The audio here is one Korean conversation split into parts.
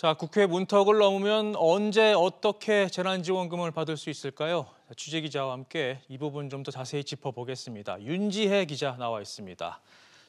자, 국회 문턱을 넘으면 언제 어떻게 재난지원금을 받을 수 있을까요? 취재 기자와 함께 이 부분 좀 더 자세히 짚어보겠습니다. 윤지혜 기자 나와 있습니다.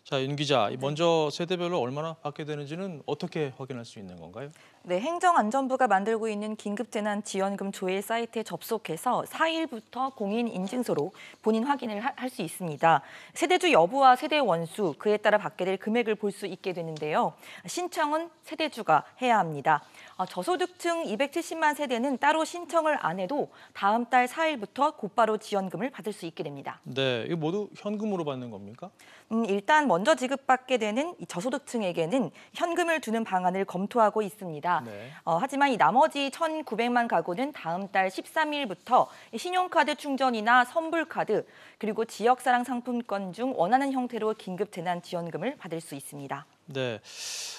자, 윤 기자, 네. 먼저 세대별로 얼마나 받게 되는지는 어떻게 확인할 수 있는 건가요? 네, 행정안전부가 만들고 있는 긴급재난지원금 조회 사이트에 접속해서 4일부터 공인 인증서로 본인 확인을 할 수 있습니다. 세대주 여부와 세대 원수, 그에 따라 받게 될 금액을 볼 수 있게 되는데요. 신청은 세대주가 해야 합니다. 아, 저소득층 270만 세대는 따로 신청을 안 해도 다음 달 4일부터 곧바로 지원금을 받을 수 있게 됩니다. 네, 이 모두 현금으로 받는 겁니까? 음, 일단 먼저 지급받게 되는 저소득층에게는 현금을 주는 방안을 검토하고 있습니다. 네. 어, 하지만 이 나머지 1,900만 가구는 다음 달 13일부터 신용카드 충전이나 선불카드 그리고 지역사랑 상품권 중 원하는 형태로 긴급 재난 지원금을 받을 수 있습니다. 네.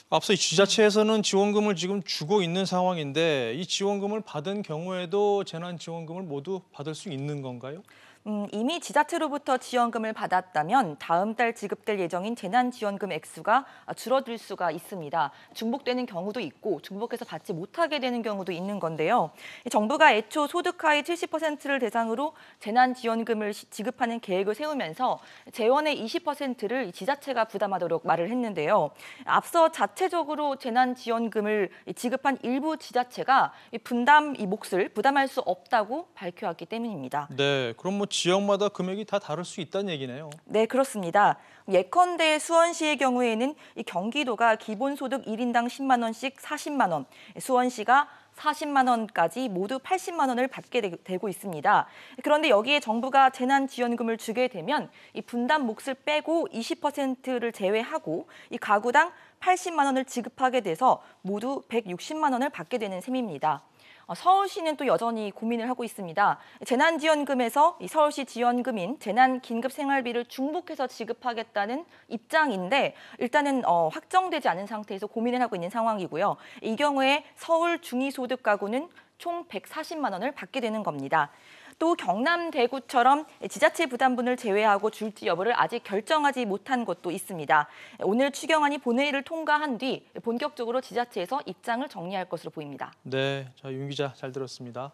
앞서 이 지자체에서는 지원금을 지금 주고 있는 상황인데 이 지원금을 받은 경우에도 재난 지원금을 모두 받을 수 있는 건가요? 음, 이미 지자체로부터 지원금을 받았다면 다음 달 지급될 예정인 재난지원금 액수가 줄어들 수가 있습니다. 중복되는 경우도 있고 중복해서 받지 못하게 되는 경우도 있는 건데요. 정부가 애초 소득 하위 70%를 대상으로 재난지원금을 지급하는 계획을 세우면서 재원의 20%를 지자체가 부담하도록 말을 했는데요. 앞서 자체적으로 재난지원금을 지급한 일부 지자체가 분담 이 몫을 부담할 수 없다고 밝혀왔기 때문입니다. 네, 그럼 뭐 지역마다 금액이 다 다를 수 있다는 얘기네요. 네, 그렇습니다. 예컨대 수원시의 경우에는 이 경기도가 기본소득 1인당 10만 원씩 40만 원, 수원시가 40만 원까지 모두 80만 원을 받게 되, 고 있습니다. 그런데 여기에 정부가 재난지원금을 주게 되면 이 분담 몫을 빼고 20%를 제외하고 이 가구당 80만 원을 지급하게 돼서 모두 160만 원을 받게 되는 셈입니다. 어, 서울시는 또 여전히 고민을 하고 있습니다. 재난지원금에서 서울시 지원금인 재난긴급생활비를 중복해서 지급하겠다는 입장인데 일단은 어, 확정되지 않은 상태에서 고민을 하고 있는 상황이고요. 이 경우에 서울 중위소득 소득 가구는 총 140만 원을 받게 되는 겁니다. 또 경남 대구처럼 지자체 부담분을 제외하고 줄지 여부를 아직 결정하지 못한 곳도 있습니다. 오늘 추경안이 본회의를 통과한 뒤 본격적으로 지자체에서 입장을 정리할 것으로 보입니다. 네, 윤 기자 잘 들었습니다.